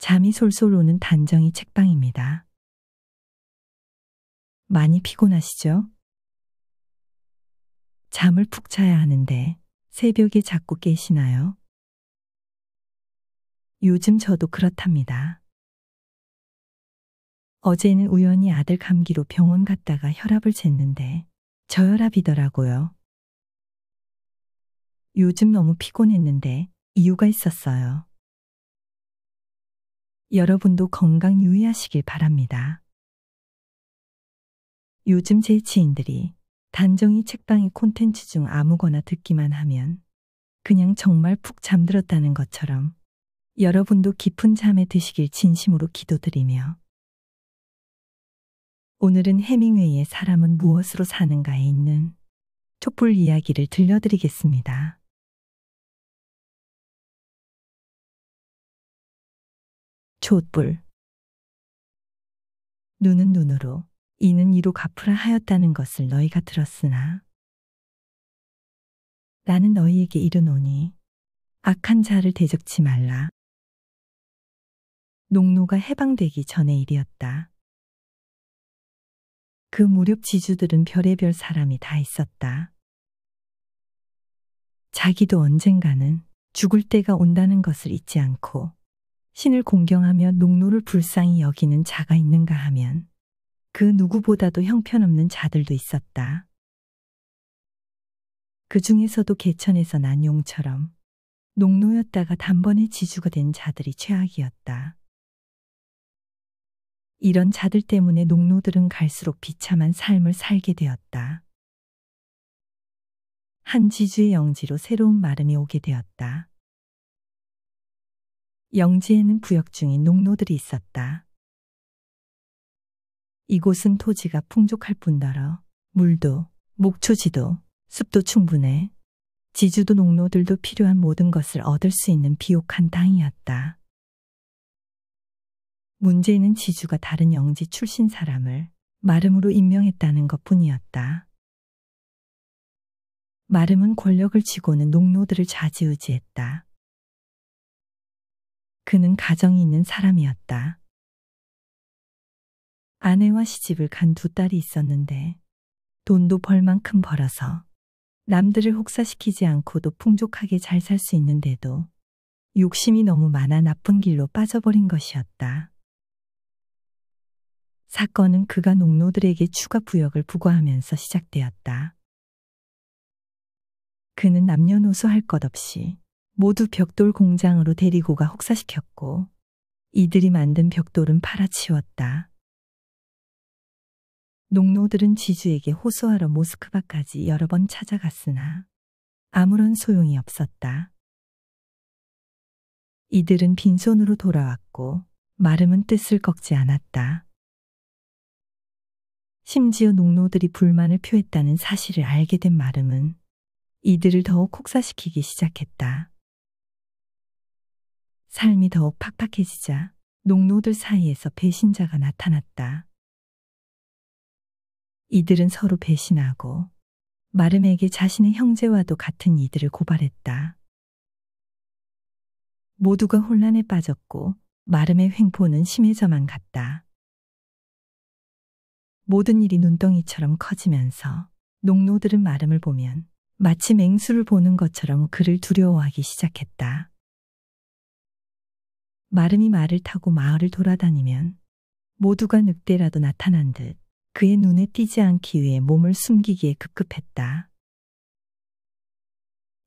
잠이 솔솔 오는 단정이 책방입니다. 많이 피곤하시죠? 잠을 푹 자야 하는데 새벽에 자꾸 깨시나요? 요즘 저도 그렇답니다. 어제는 우연히 아들 감기로 병원 갔다가 혈압을 쟀는데 저혈압이더라고요. 요즘 너무 피곤했는데 이유가 있었어요. 여러분도 건강 유의하시길 바랍니다. 요즘 제 지인들이 단정히 책방의 콘텐츠 중 아무거나 듣기만 하면 그냥 정말 푹 잠들었다는 것처럼 여러분도 깊은 잠에 드시길 진심으로 기도드리며 오늘은 해밍웨이의 사람은 무엇으로 사는가에 있는 촛불 이야기를 들려드리겠습니다. 촛불. 눈은 눈으로, 이는 이로 갚으라 하였다는 것을 너희가 들었으나, 나는 너희에게 이르노니, 악한 자를 대적치 말라. 농노가 해방되기 전의 일이었다. 그 무렵 지주들은 별의별 사람이 다 있었다. 자기도 언젠가는 죽을 때가 온다는 것을 잊지 않고 신을 공경하며 농노를 불쌍히 여기는 자가 있는가 하면 그 누구보다도 형편없는 자들도 있었다. 그 중에서도 개천에서 난 용처럼 농노였다가 단번에 지주가 된 자들이 최악이었다. 이런 자들 때문에 농노들은 갈수록 비참한 삶을 살게 되었다. 한 지주의 영지로 새로운 마름이 오게 되었다. 영지에는 부역 중인 농노들이 있었다. 이곳은 토지가 풍족할 뿐더러 물도, 목초지도, 숲도 충분해 지주도 농노들도 필요한 모든 것을 얻을 수 있는 비옥한 땅이었다. 문제는 지주가 다른 영지 출신 사람을 마름으로 임명했다는 것뿐이었다. 마름은 권력을 쥐고는 농노들을 좌지우지했다. 그는 가정이 있는 사람이었다. 아내와 시집을 간 두 딸이 있었는데 돈도 벌 만큼 벌어서 남들을 혹사시키지 않고도 풍족하게 잘 살 수 있는데도 욕심이 너무 많아 나쁜 길로 빠져버린 것이었다. 사건은 그가 농노들에게 추가 부역을 부과하면서 시작되었다. 그는 남녀노소 할 것 없이 모두 벽돌 공장으로 데리고가 혹사시켰고 이들이 만든 벽돌은 팔아치웠다. 농노들은 지주에게 호소하러 모스크바까지 여러 번 찾아갔으나 아무런 소용이 없었다. 이들은 빈손으로 돌아왔고 마름은 뜻을 꺾지 않았다. 심지어 농노들이 불만을 표했다는 사실을 알게 된 마름은 이들을 더욱 혹사시키기 시작했다. 삶이 더욱 팍팍해지자 농노들 사이에서 배신자가 나타났다. 이들은 서로 배신하고 마름에게 자신의 형제와도 같은 이들을 고발했다. 모두가 혼란에 빠졌고 마름의 횡포는 심해져만 갔다. 모든 일이 눈덩이처럼 커지면서 농노들은 마름을 보면 마치 맹수를 보는 것처럼 그를 두려워하기 시작했다. 마름이 말을 타고 마을을 돌아다니면 모두가 늑대라도 나타난 듯 그의 눈에 띄지 않기 위해 몸을 숨기기에 급급했다.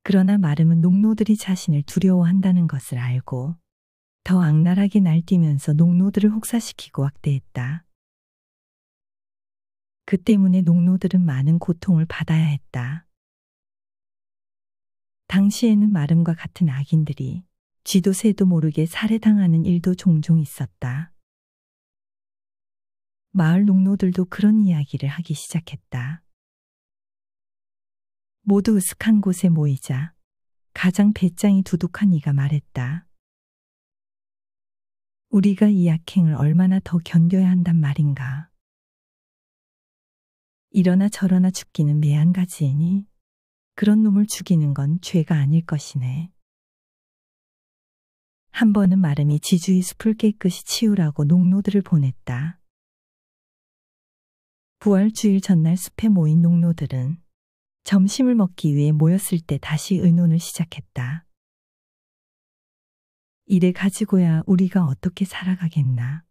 그러나 마름은 농노들이 자신을 두려워한다는 것을 알고 더 악랄하게 날뛰면서 농노들을 혹사시키고 악대했다그 때문에 농노들은 많은 고통을 받아야 했다. 당시에는 마름과 같은 악인들이 쥐도 새도 모르게 살해당하는 일도 종종 있었다. 마을 농노들도 그런 이야기를 하기 시작했다. 모두 으슥한 곳에 모이자 가장 배짱이 두둑한 이가 말했다. 우리가 이악행을 얼마나 더 견뎌야 한단 말인가. 이러나 저러나 죽기는 매한가지이니 그런 놈을 죽이는 건 죄가 아닐 것이네. 한 번은 마름이 지주의 숲을 깨끗이 치우라고 농노들을 보냈다. 부활주일 전날 숲에 모인 농노들은 점심을 먹기 위해 모였을 때 다시 의논을 시작했다. 이래 가지고야 우리가 어떻게 살아가겠나.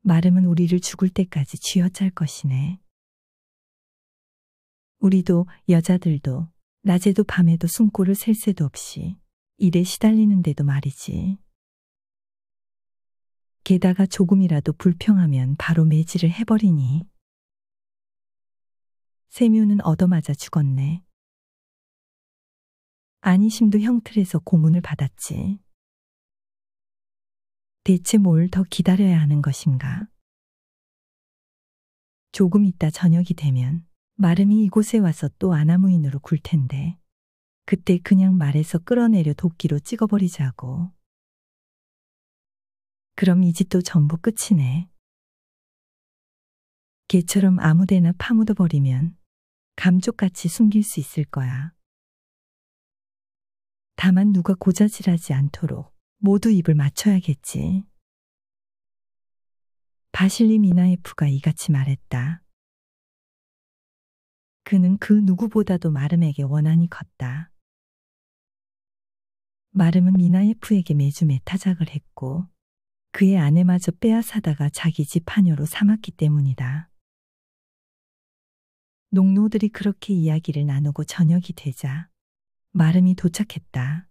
마름은 우리를 죽을 때까지 쥐어짤 것이네. 우리도 여자들도 낮에도 밤에도 숨골을 셀 새도 없이 일에 시달리는데도 말이지. 게다가 조금이라도 불평하면 바로 매질을 해버리니. 세묘는 얻어맞아 죽었네. 아니심도 형틀에서 고문을 받았지. 대체 뭘 더 기다려야 하는 것인가? 조금 있다 저녁이 되면 마름이 이곳에 와서 또 아나무인으로 굴 텐데. 그때 그냥 말해서 끌어내려 도끼로 찍어버리자고. 그럼 이 집도 전부 끝이네. 개처럼 아무데나 파묻어 버리면 감쪽같이 숨길 수 있을 거야. 다만 누가 고자질하지 않도록 모두 입을 맞춰야겠지. 바실리 미나예프가 이같이 말했다. 그는 그 누구보다도 마름에게 원한이 컸다. 마름은 미나예프에게 매주메 타작을 했고 그의 아내마저 빼앗아다가 자기 집하녀로 삼았기 때문이다. 농노들이 그렇게 이야기를 나누고 저녁이 되자 마름이 도착했다.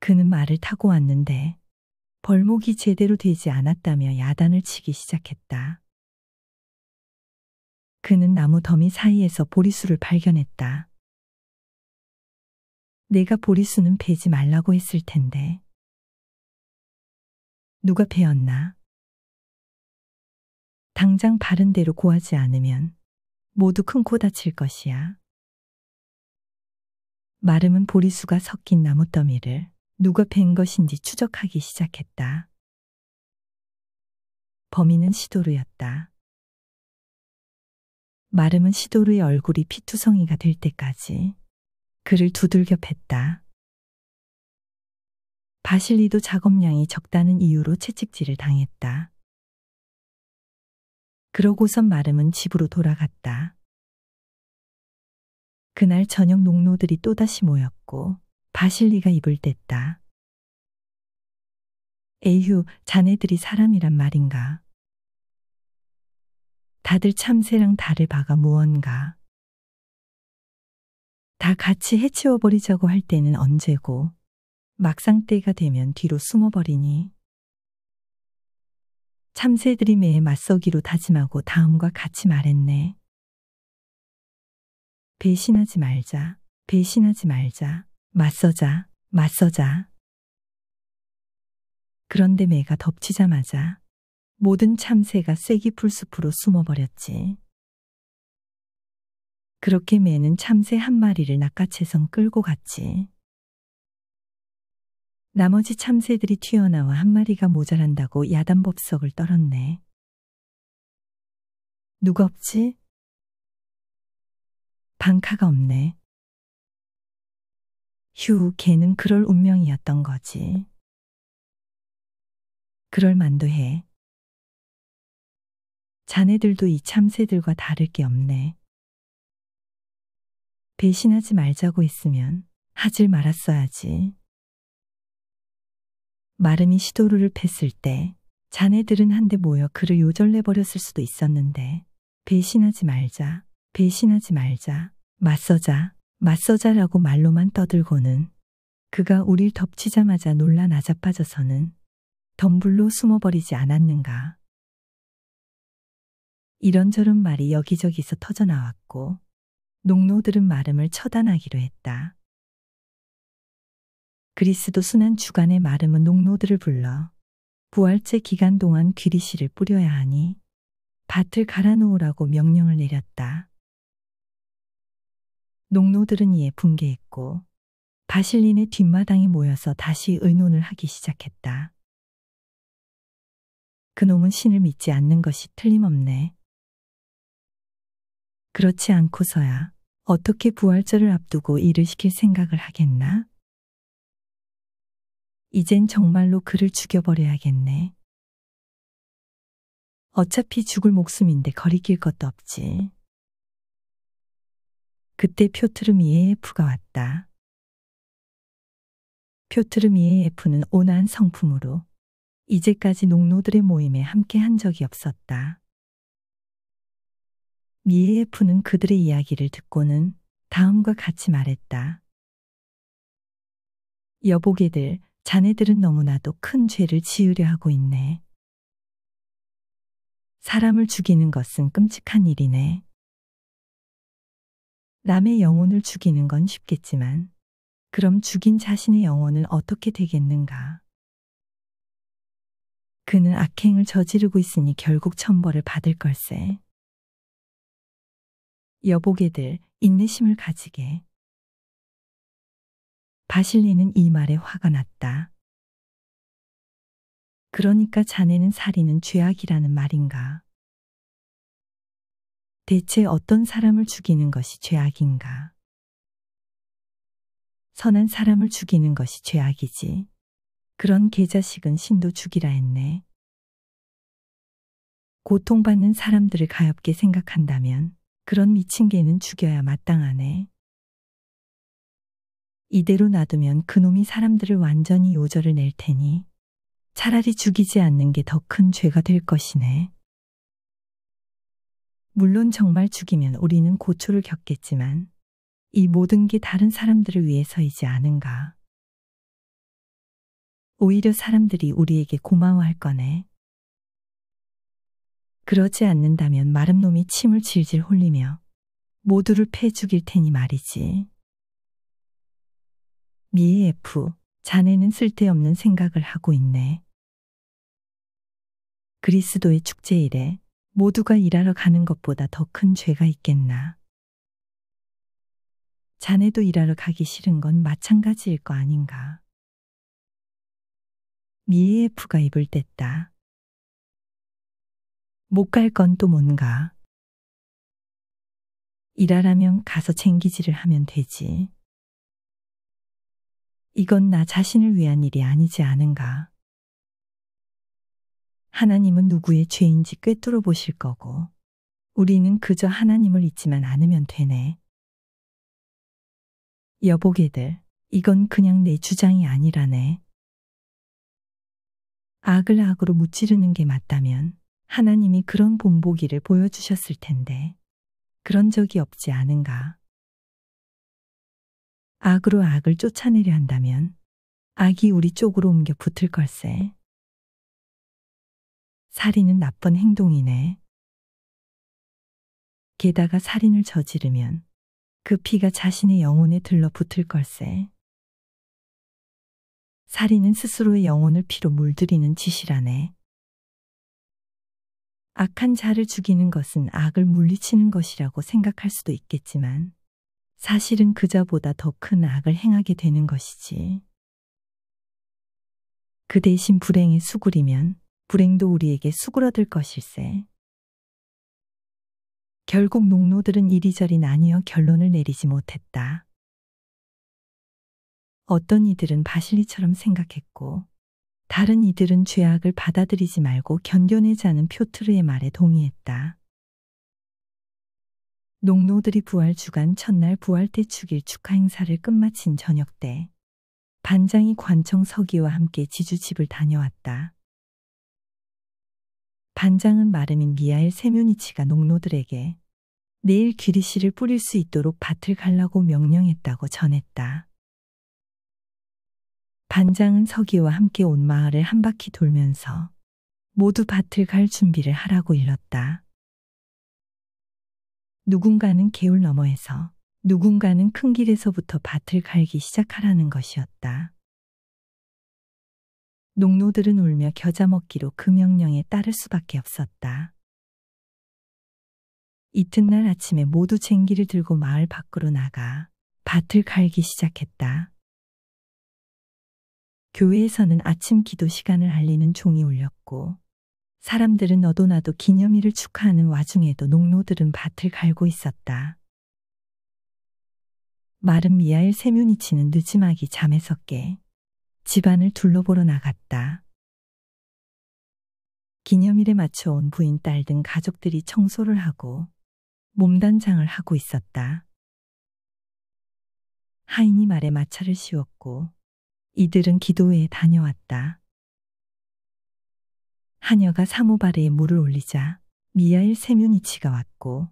그는 말을 타고 왔는데 벌목이 제대로 되지 않았다며 야단을 치기 시작했다. 그는 나무 더미 사이에서 보리수를 발견했다. 내가 보리수는 베지 말라고 했을 텐데. 누가 베었나? 당장 바른 대로 고하지 않으면 모두 큰 코 다칠 것이야. 마름은 보리수가 섞인 나무더미를 누가 벤 것인지 추적하기 시작했다. 범인은 시도르였다. 마름은 시도르의 얼굴이 피투성이가 될 때까지 그를 두들겨 팼다. 바실리도 작업량이 적다는 이유로 채찍질을 당했다. 그러고선 마름은 집으로 돌아갔다. 그날 저녁 농노들이 또다시 모였고 바실리가 입을 뗐다. 에휴, 자네들이 사람이란 말인가. 다들 참새랑 달을 박아 무언가. 다 같이 해치워버리자고 할 때는 언제고 막상 때가 되면 뒤로 숨어버리니 참새들이 매에 맞서기로 다짐하고 다음과 같이 말했네. 배신하지 말자, 배신하지 말자, 맞서자, 맞서자. 그런데 매가 덮치자마자 모든 참새가 쐐기 풀숲으로 숨어버렸지. 그렇게 매는 참새 한 마리를 낚아채선 끌고 갔지. 나머지 참새들이 튀어나와 한 마리가 모자란다고 야단법석을 떨었네. 누가 없지? 방카가 없네. 휴, 걔는 그럴 운명이었던 거지. 그럴 만도 해. 자네들도 이 참새들과 다를 게 없네. 배신하지 말자고 했으면 하질 말았어야지. 마름이 시도루를 팼을 때 자네들은 한데 모여 그를 요절내버렸을 수도 있었는데 배신하지 말자, 배신하지 말자, 맞서자, 맞서자라고 말로만 떠들고는 그가 우릴 덮치자마자 놀라 나자빠져서는 덤불로 숨어버리지 않았는가. 이런저런 말이 여기저기서 터져나왔고 농노들은 마름을 처단하기로 했다. 그리스도 순한주간의 마름은 농노들을 불러 부활체 기간 동안 귀리씨를 뿌려야 하니 밭을 갈아 놓으라고 명령을 내렸다. 농노들은 이에 붕괴했고 바실린의 뒷마당에 모여서 다시 의논을 하기 시작했다. 그놈은 신을 믿지 않는 것이 틀림없네. 그렇지 않고서야 어떻게 부활절을 앞두고 일을 시킬 생각을 하겠나? 이젠 정말로 그를 죽여버려야겠네. 어차피 죽을 목숨인데 거리낄 것도 없지. 그때 표트르미의 F가 왔다. 표트르미의 F는 온화한 성품으로 이제까지 농노들의 모임에 함께 한 적이 없었다. 미에프는 그들의 이야기를 듣고는 다음과 같이 말했다. 여보게들, 자네들은 너무나도 큰 죄를 지으려 하고 있네. 사람을 죽이는 것은 끔찍한 일이네. 남의 영혼을 죽이는 건 쉽겠지만, 그럼 죽인 자신의 영혼은 어떻게 되겠는가? 그는 악행을 저지르고 있으니 결국 천벌을 받을 걸세. 여보게될 인내심을 가지게. 바실리는 이 말에 화가 났다. 그러니까 자네는 살인은 죄악이라는 말인가? 대체 어떤 사람을 죽이는 것이 죄악인가? 선한 사람을 죽이는 것이 죄악이지. 그런 개자식은 신도 죽이라 했네. 고통받는 사람들을 가엽게 생각한다면 그런 미친 개는 죽여야 마땅하네. 이대로 놔두면 그놈이 사람들을 완전히 요절을 낼 테니 차라리 죽이지 않는 게 더 큰 죄가 될 것이네. 물론 정말 죽이면 우리는 고초를 겪겠지만 이 모든 게 다른 사람들을 위해서이지 않은가. 오히려 사람들이 우리에게 고마워할 거네. 그러지 않는다면 마름 놈이 침을 질질 홀리며 모두를 패 죽일 테니 말이지. 미에 F, 자네는 쓸데없는 생각을 하고 있네. 그리스도의 축제일에 모두가 일하러 가는 것보다 더 큰 죄가 있겠나. 자네도 일하러 가기 싫은 건 마찬가지일 거 아닌가. 미에 F가 입을 뗐다. 못갈건또 뭔가. 일하라면 가서 챙기지를 하면 되지. 이건 나 자신을 위한 일이 아니지 않은가. 하나님은 누구의 죄인지 꿰뚫어 보실 거고, 우리는 그저 하나님을 잊지만 않으면 되네. 여보게들, 이건 그냥 내 주장이 아니라네. 악을 악으로 무찌르는 게 맞다면, 하나님이 그런 본보기를 보여주셨을 텐데 그런 적이 없지 않은가? 악으로 악을 쫓아내려 한다면 악이 우리 쪽으로 옮겨 붙을 걸세. 살인은 나쁜 행동이네. 게다가 살인을 저지르면 그 피가 자신의 영혼에 들러붙을 걸세. 살인은 스스로의 영혼을 피로 물들이는 짓이라네. 악한 자를 죽이는 것은 악을 물리치는 것이라고 생각할 수도 있겠지만 사실은 그자보다 더 큰 악을 행하게 되는 것이지. 그 대신 불행이 수그리면 불행도 우리에게 수그러들 것일세. 결국 농노들은 이리저리 나뉘어 결론을 내리지 못했다. 어떤 이들은 바실리처럼 생각했고 다른 이들은 죄악을 받아들이지 말고 견뎌내자는 표트르의 말에 동의했다. 농노들이 부활 주간 첫날 부활 때 축일 축하 행사를 끝마친 저녁 때 반장이 관청 서기와 함께 지주집을 다녀왔다. 반장은 마름인 미하일 세묘니치가 농노들에게 내일 기리씨를 뿌릴 수 있도록 밭을 갈라고 명령했다고 전했다. 반장은 서기와 함께 온 마을을 한 바퀴 돌면서 모두 밭을 갈 준비를 하라고 일렀다. 누군가는 개울 너머에서 누군가는 큰 길에서부터 밭을 갈기 시작하라는 것이었다. 농노들은 울며 겨자 먹기로 그 명령에 따를 수밖에 없었다. 이튿날 아침에 모두 쟁기를 들고 마을 밖으로 나가 밭을 갈기 시작했다. 교회에서는 아침 기도 시간을 알리는 종이 울렸고 사람들은 너도나도 기념일을 축하하는 와중에도 농노들은 밭을 갈고 있었다. 마른 미아일 세뮤니치는 늦지막이 잠에서 깨 집안을 둘러보러 나갔다. 기념일에 맞춰 온 부인 딸 등 가족들이 청소를 하고 몸단장을 하고 있었다. 하인이 말에 마차를 씌웠고 이들은 기도에 다녀왔다. 하녀가 사모바레에 물을 올리자 미야일 세뮤니치가 왔고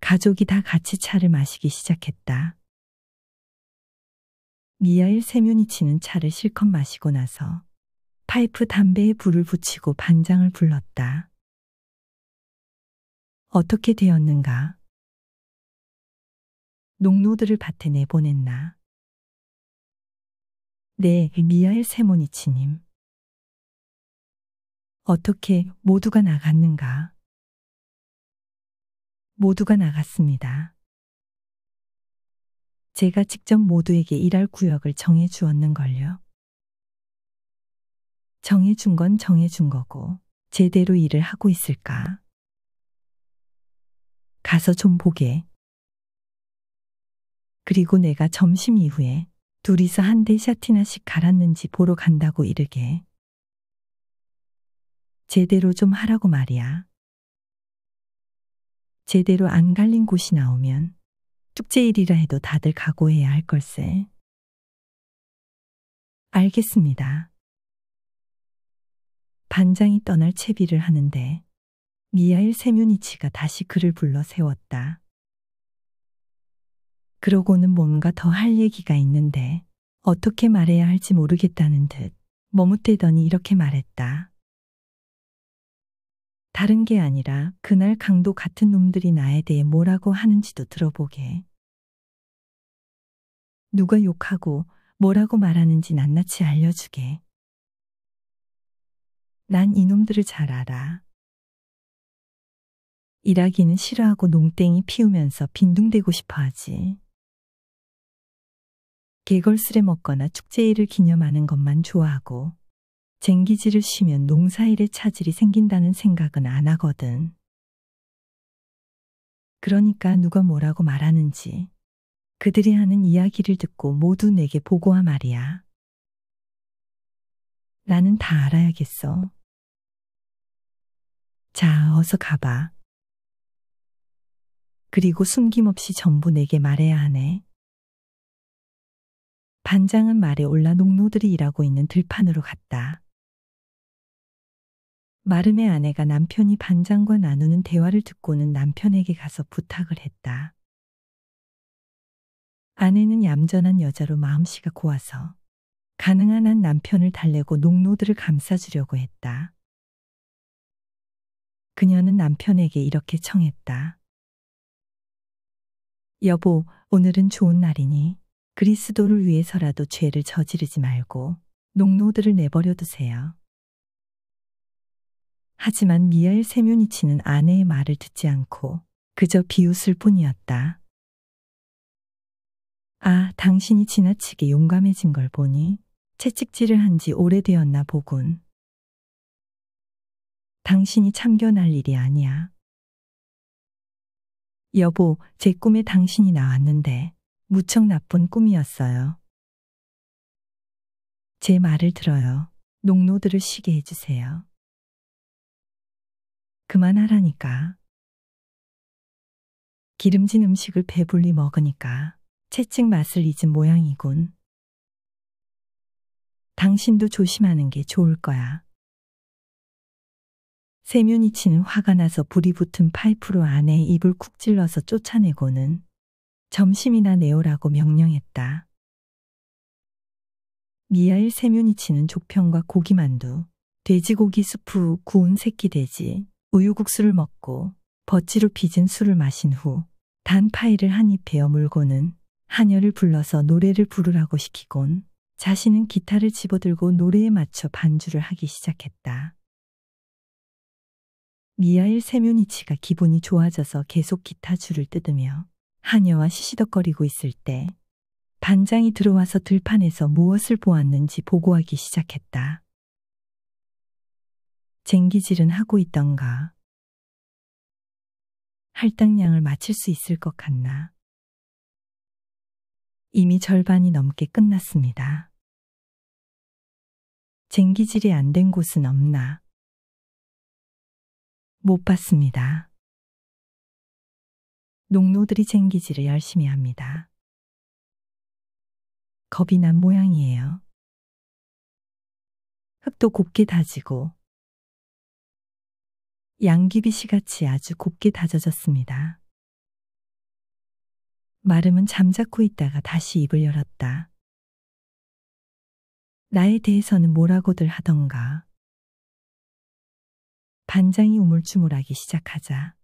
가족이 다 같이 차를 마시기 시작했다. 미야일 세뮤니치는 차를 실컷 마시고 나서 파이프 담배에 불을 붙이고 반장을 불렀다. 어떻게 되었는가? 농노들을 밭에 내보냈나? 네, 미아엘 세모니치님. 어떻게 모두가 나갔는가? 모두가 나갔습니다. 제가 직접 모두에게 일할 구역을 정해 주었는걸요. 정해 준 건 정해 준 거고, 제대로 일을 하고 있을까? 가서 좀 보게. 그리고 내가 점심 이후에 둘이서 한 대 샤티나씩 갈았는지 보러 간다고 이르게. 제대로 좀 하라고 말이야. 제대로 안 갈린 곳이 나오면 축제일이라 해도 다들 각오해야 할 걸세. 알겠습니다. 반장이 떠날 채비를 하는데 미하일 세뮤니치가 다시 그를 불러 세웠다. 그러고는 뭔가 더 할 얘기가 있는데 어떻게 말해야 할지 모르겠다는 듯 머뭇대더니 이렇게 말했다. 다른 게 아니라 그날 강도 같은 놈들이 나에 대해 뭐라고 하는지도 들어보게. 누가 욕하고 뭐라고 말하는지 낱낱이 알려주게. 난 이놈들을 잘 알아. 일하기는 싫어하고 농땡이 피우면서 빈둥대고 싶어 하지. 개걸스레 먹거나 축제일을 기념하는 것만 좋아하고 쟁기질을 쉬면 농사일에 차질이 생긴다는 생각은 안 하거든. 그러니까 누가 뭐라고 말하는지 그들이 하는 이야기를 듣고 모두 내게 보고와 말이야. 나는 다 알아야겠어. 자, 어서 가봐. 그리고 숨김없이 전부 내게 말해야 하네. 반장은 말에 올라 농노들이 일하고 있는 들판으로 갔다. 마름의 아내가 남편이 반장과 나누는 대화를 듣고는 남편에게 가서 부탁을 했다. 아내는 얌전한 여자로 마음씨가 고와서 가능한 한 남편을 달래고 농노들을 감싸주려고 했다. 그녀는 남편에게 이렇게 청했다. 여보, 오늘은 좋은 날이니 그리스도를 위해서라도 죄를 저지르지 말고 농노들을 내버려 두세요. 하지만 미야엘 세뮤니치는 아내의 말을 듣지 않고 그저 비웃을 뿐이었다. 아, 당신이 지나치게 용감해진 걸 보니 채찍질을 한 지 오래되었나 보군. 당신이 참견할 일이 아니야. 여보, 제 꿈에 당신이 나왔는데 무척 나쁜 꿈이었어요. 제 말을 들어요. 농노들을 쉬게 해주세요. 그만하라니까. 기름진 음식을 배불리 먹으니까 채찍 맛을 잊은 모양이군. 당신도 조심하는 게 좋을 거야. 세뮤니 치는 화가 나서 불이 붙은 파이프로 안에 입을 쿡 찔러서 쫓아내고는 점심이나 내오라고 명령했다. 미아일 세뮤니치는 조평과 고기만두, 돼지고기 수프 구운 새끼 돼지, 우유국수를 먹고 버찌로 빚은 술을 마신 후 단파이를 한입 베어 물고는 한녀를 불러서 노래를 부르라고 시키곤 자신은 기타를 집어들고 노래에 맞춰 반주를 하기 시작했다. 미아일 세뮤니치가 기분이 좋아져서 계속 기타 줄을 뜯으며 하녀와 시시덕거리고 있을 때 반장이 들어와서 들판에서 무엇을 보았는지 보고하기 시작했다. 쟁기질은 하고 있던가. 할당량을 맞출 수 있을 것 같나. 이미 절반이 넘게 끝났습니다. 쟁기질이 안 된 곳은 없나. 못 봤습니다. 농노들이 쟁기질을 열심히 합니다. 겁이 난 모양이에요. 흙도 곱게 다지고 양귀비씨같이 아주 곱게 다져졌습니다. 마름은 잠자코 있다가 다시 입을 열었다. 나에 대해서는 뭐라고들 하던가. 반장이 우물쭈물하기 시작하자.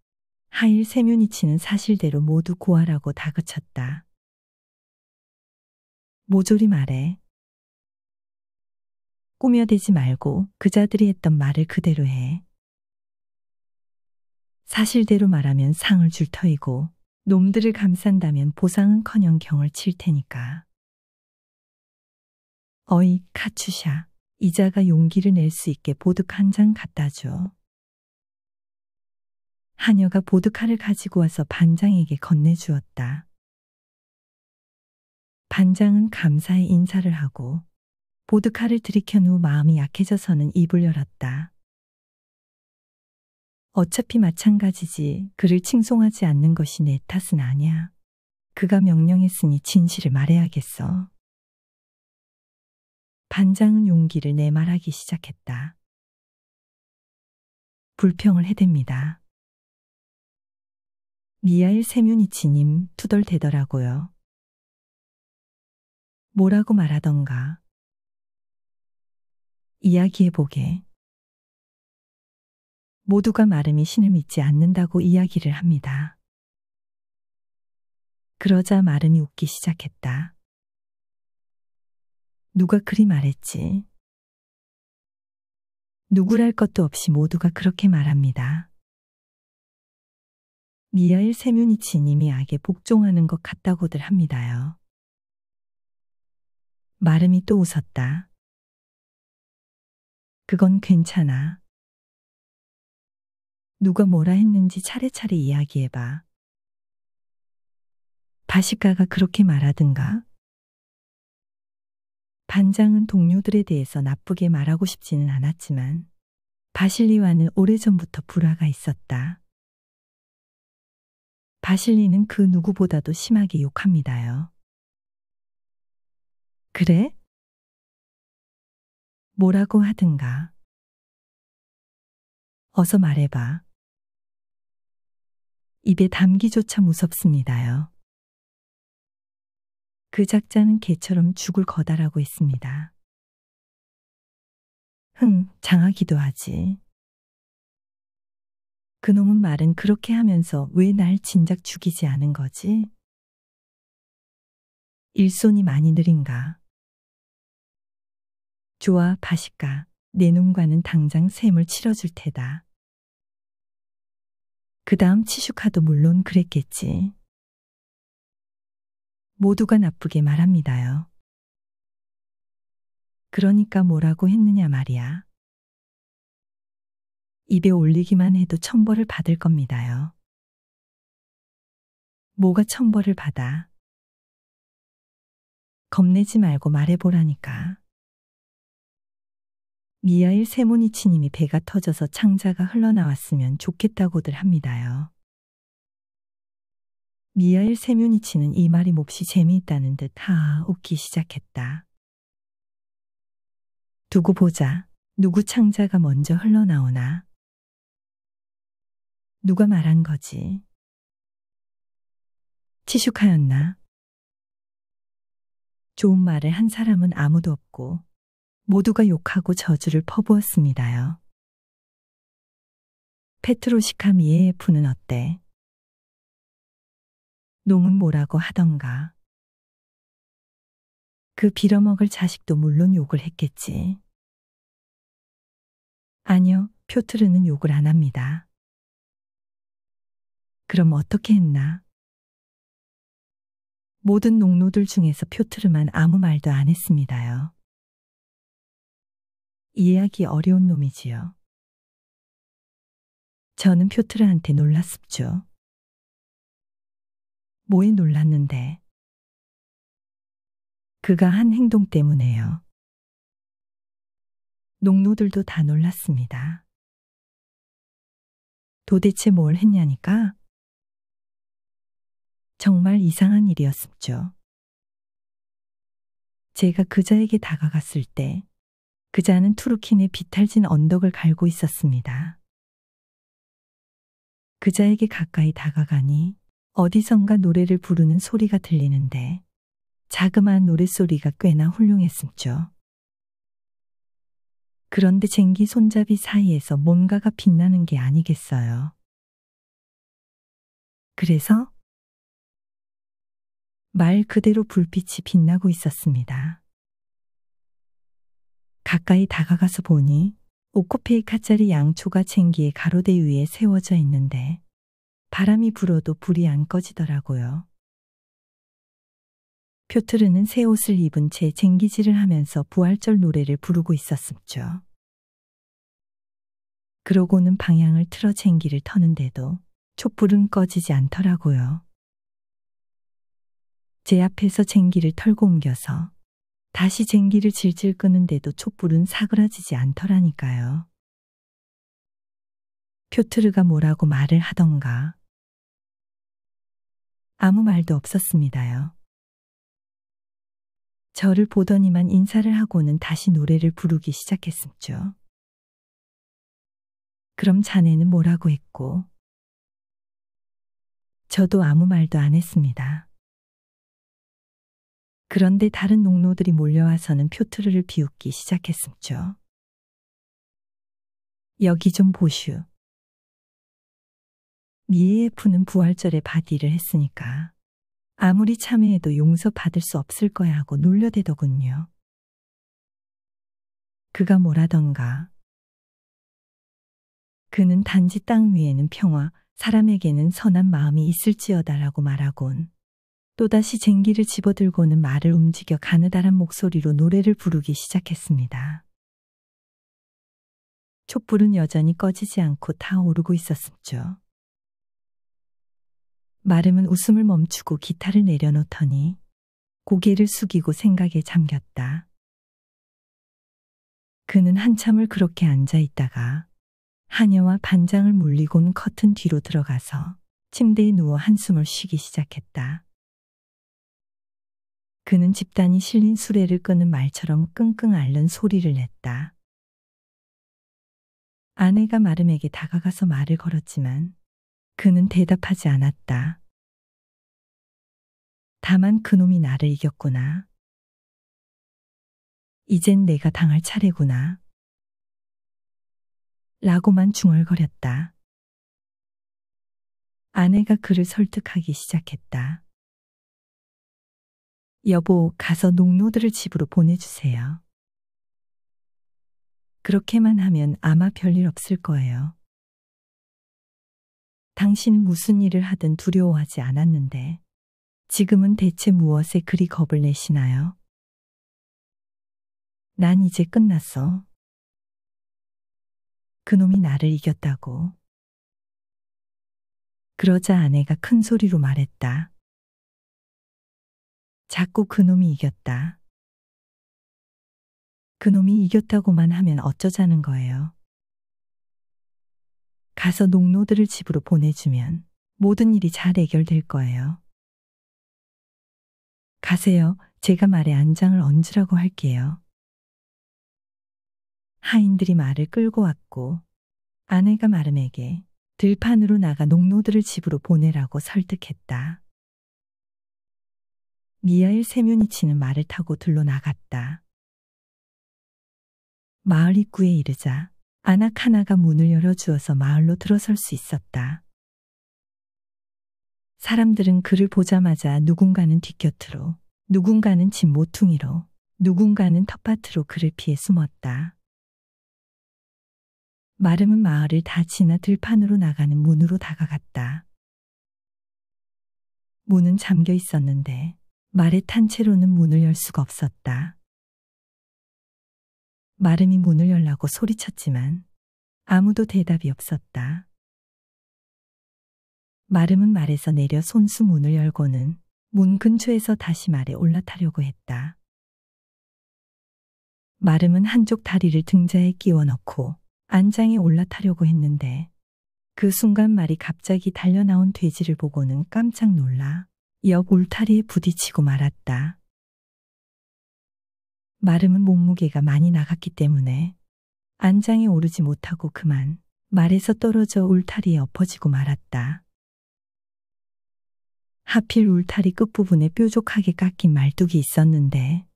하일 세뮤니치는 사실대로 모두 고아라고 다그쳤다. 모조리 말해. 꾸며대지 말고 그자들이 했던 말을 그대로 해. 사실대로 말하면 상을 줄 터이고 놈들을 감싼다면 보상은커녕 경을 칠 테니까. 어이 카츄샤, 이자가 용기를 낼 수 있게 보득 한잔 갖다 줘. 하녀가 보드카를 가지고 와서 반장에게 건네주었다. 반장은 감사의 인사를 하고 보드카를 들이켠 후 마음이 약해져서는 입을 열었다. 어차피 마찬가지지 그를 칭송하지 않는 것이 내 탓은 아니야. 그가 명령했으니 진실을 말해야겠어. 반장은 용기를 내말하기 시작했다. 불평을 해댑니다. 미하일 세뮤니치님 투덜대더라고요. 뭐라고 말하던가. 이야기해보게. 모두가 마름이 신을 믿지 않는다고 이야기를 합니다. 그러자 마름이 웃기 시작했다. 누가 그리 말했지? 누구랄 것도 없이 모두가 그렇게 말합니다. 미하일 세뮤니치님이 악에 복종하는 것 같다고들 합니다요. 마름이 또 웃었다. 그건 괜찮아. 누가 뭐라 했는지 차례차례 이야기해봐. 바시카가 그렇게 말하든가? 반장은 동료들에 대해서 나쁘게 말하고 싶지는 않았지만 바실리와는 오래전부터 불화가 있었다. 바실리는 그 누구보다도 심하게 욕합니다요. 그래? 뭐라고 하든가. 어서 말해봐. 입에 담기조차 무섭습니다요. 그 작자는 개처럼 죽을 거다라고 했습니다. 흥, 장하기도 하지. 그놈은 말은 그렇게 하면서 왜 날 진작 죽이지 않은 거지? 일손이 많이 느린가? 좋아, 바시까. 내 놈과는 당장 셈을 치러줄 테다. 그 다음 치슈카도 물론 그랬겠지. 모두가 나쁘게 말합니다요. 그러니까 뭐라고 했느냐 말이야. 입에 올리기만 해도 천벌을 받을 겁니다요. 뭐가 천벌을 받아? 겁내지 말고 말해보라니까. 미아일 세모니치님이 배가 터져서 창자가 흘러나왔으면 좋겠다고들 합니다요. 미아일 세모니치는 이 말이 몹시 재미있다는 듯 하아 웃기 시작했다. 두고 보자. 누구 창자가 먼저 흘러나오나. 누가 말한 거지? 치숙하였나 좋은 말을 한 사람은 아무도 없고 모두가 욕하고 저주를 퍼부었습니다요. 페트로시카 미에부는 어때? 놈은 뭐라고 하던가. 그 빌어먹을 자식도 물론 욕을 했겠지. 아니요, 표트르는 욕을 안 합니다. 그럼 어떻게 했나? 모든 농노들 중에서 표트르만 아무 말도 안 했습니다요. 이해하기 어려운 놈이지요. 저는 표트르한테 놀랐습죠. 뭐에 놀랐는데? 그가 한 행동 때문에요. 농노들도 다 놀랐습니다. 도대체 뭘 했냐니까? 정말 이상한 일이었죠 제가 그자에게 다가갔을 때 그자는 투르킨의 비탈진 언덕을 갈고 있었습니다. 그자에게 가까이 다가가니 어디선가 노래를 부르는 소리가 들리는데 자그마한 노랫소리가 꽤나 훌륭했음죠. 그런데 쟁기 손잡이 사이에서 뭔가가 빛나는 게 아니겠어요. 그래서 말 그대로 불빛이 빛나고 있었습니다. 가까이 다가가서 보니 오코페이 카짜리 양초가 챙기에 가로대 위에 세워져 있는데 바람이 불어도 불이 안 꺼지더라고요. 표트르는 새 옷을 입은 채 쟁기질을 하면서 부활절 노래를 부르고 있었음죠. 그러고는 방향을 틀어 쟁기를 터는데도 촛불은 꺼지지 않더라고요. 제 앞에서 쟁기를 털고 옮겨서 다시 쟁기를 질질 끄는데도 촛불은 사그라지지 않더라니까요. 표트르가 뭐라고 말을 하던가. 아무 말도 없었습니다요. 저를 보더니만 인사를 하고는 다시 노래를 부르기 시작했음죠. 그럼 자네는 뭐라고 했고? 저도 아무 말도 안 했습니다. 그런데 다른 농노들이 몰려와서는 표트르를 비웃기 시작했음죠. 여기 좀 보슈. 미에프는 부활절에 바디를 했으니까 아무리 참회해도 용서받을 수 없을 거야 하고 놀려대더군요. 그가 뭐라던가. 그는 단지 땅 위에는 평화, 사람에게는 선한 마음이 있을지어다라고 말하곤 또다시 쟁기를 집어들고는 말을 움직여 가느다란 목소리로 노래를 부르기 시작했습니다. 촛불은 여전히 꺼지지 않고 타오르고 있었음죠. 마름은 웃음을 멈추고 기타를 내려놓더니 고개를 숙이고 생각에 잠겼다. 그는 한참을 그렇게 앉아 있다가 하녀와 반장을 물리고는 커튼 뒤로 들어가서 침대에 누워 한숨을 쉬기 시작했다. 그는 집단이 실린 수레를 끄는 말처럼 끙끙 앓는 소리를 냈다. 아내가 마름에게 다가가서 말을 걸었지만 그는 대답하지 않았다. 다만 그놈이 나를 이겼구나. 이젠 내가 당할 차례구나. 라고만 중얼거렸다. 아내가 그를 설득하기 시작했다. 여보, 가서 농노들을 집으로 보내주세요. 그렇게만 하면 아마 별일 없을 거예요. 당신 무슨 일을 하든 두려워하지 않았는데 지금은 대체 무엇에 그리 겁을 내시나요? 난 이제 끝났어. 그놈이 나를 이겼다고. 그러자 아내가 큰 소리로 말했다. 자꾸 그놈이 이겼다. 그놈이 이겼다고만 하면 어쩌자는 거예요. 가서 농노들을 집으로 보내주면 모든 일이 잘 해결될 거예요. 가세요. 제가 말에 안장을 얹으라고 할게요. 하인들이 말을 끌고 왔고 아내가 마름에게 들판으로 나가 농노들을 집으로 보내라고 설득했다. 미하일 세뮤니치는 말을 타고 들러 나갔다. 마을 입구에 이르자 아나카나가 문을 열어주어서 마을로 들어설 수 있었다. 사람들은 그를 보자마자 누군가는 뒷곁으로, 누군가는 집 모퉁이로, 누군가는 텃밭으로 그를 피해 숨었다. 마름은 마을을 다 지나 들판으로 나가는 문으로 다가갔다. 문은 잠겨 있었는데 말에 탄 채로는 문을 열 수가 없었다. 마름이 문을 열라고 소리쳤지만 아무도 대답이 없었다. 마름은 말에서 내려 손수 문을 열고는 문 근처에서 다시 말에 올라타려고 했다. 마름은 한쪽 다리를 등자에 끼워 넣고 안장에 올라타려고 했는데 그 순간 말이 갑자기 달려나온 돼지를 보고는 깜짝 놀라 역 울타리에 부딪히고 말았다. 마름은 몸무게가 많이 나갔기 때문에 안장에 오르지 못하고 그만 말에서 떨어져 울타리에 엎어지고 말았다. 하필 울타리 끝부분에 뾰족하게 깎인 말뚝이 있었는데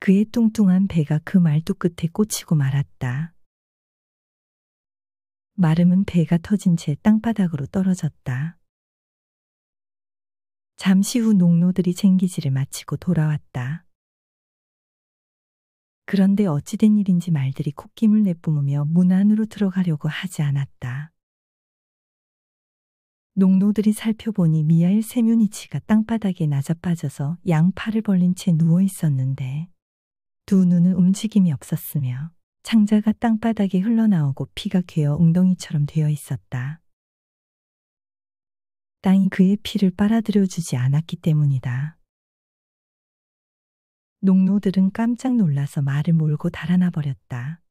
그의 뚱뚱한 배가 그 말뚝 끝에 꽂히고 말았다. 마름은 배가 터진 채 땅바닥으로 떨어졌다. 잠시 후 농노들이 챙기지를 마치고 돌아왔다. 그런데 어찌된 일인지 말들이 콧김을 내뿜으며 문 안으로 들어가려고 하지 않았다. 농노들이 살펴보니 미야일 세뮤니치가 땅바닥에 낮아빠져서 양팔을 벌린 채 누워 있었는데 두 눈은 움직임이 없었으며 창자가 땅바닥에 흘러나오고 피가 괴어 웅덩이처럼 되어 있었다. 땅이 그의 피를 빨아들여 주지 않았기 때문이다. 농노들은 깜짝 놀라서 말을 몰고 달아나 버렸다.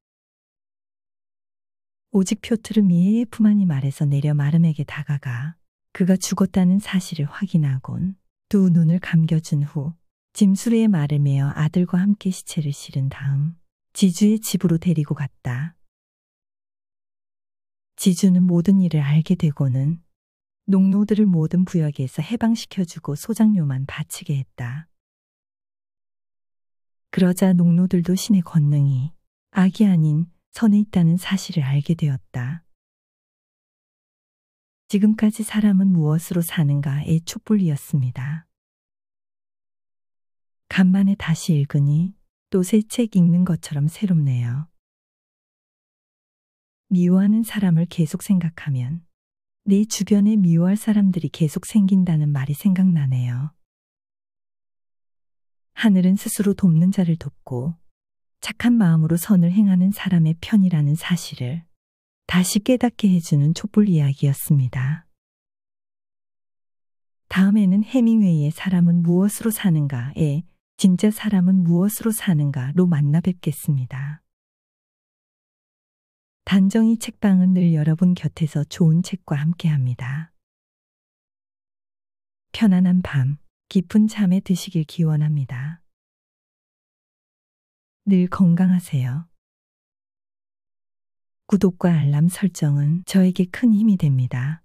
오직 표트르 미에예프만이 말에서 내려 마름에게 다가가 그가 죽었다는 사실을 확인하곤 두 눈을 감겨준 후 짐수레의 말을 메어 아들과 함께 시체를 실은 다음 지주의 집으로 데리고 갔다. 지주는 모든 일을 알게 되고는 농노들을 모든 부역에서 해방시켜주고 소장료만 바치게 했다. 그러자 농노들도 신의 권능이 악이 아닌 선에 있다는 사실을 알게 되었다. 지금까지 사람은 무엇으로 사는가의 촛불이었습니다. 간만에 다시 읽으니 또 새 책 읽는 것처럼 새롭네요. 미워하는 사람을 계속 생각하면 네 주변에 미워할 사람들이 계속 생긴다는 말이 생각나네요. 하늘은 스스로 돕는 자를 돕고 착한 마음으로 선을 행하는 사람의 편이라는 사실을 다시 깨닫게 해주는 촛불 이야기였습니다. 다음에는 해밍웨이의 사람은 무엇으로 사는가에 진짜 사람은 무엇으로 사는가로 만나 뵙겠습니다. 단정이 책방은 늘 여러분 곁에서 좋은 책과 함께 합니다. 편안한 밤, 깊은 잠에 드시길 기원합니다. 늘 건강하세요. 구독과 알람 설정은 저에게 큰 힘이 됩니다.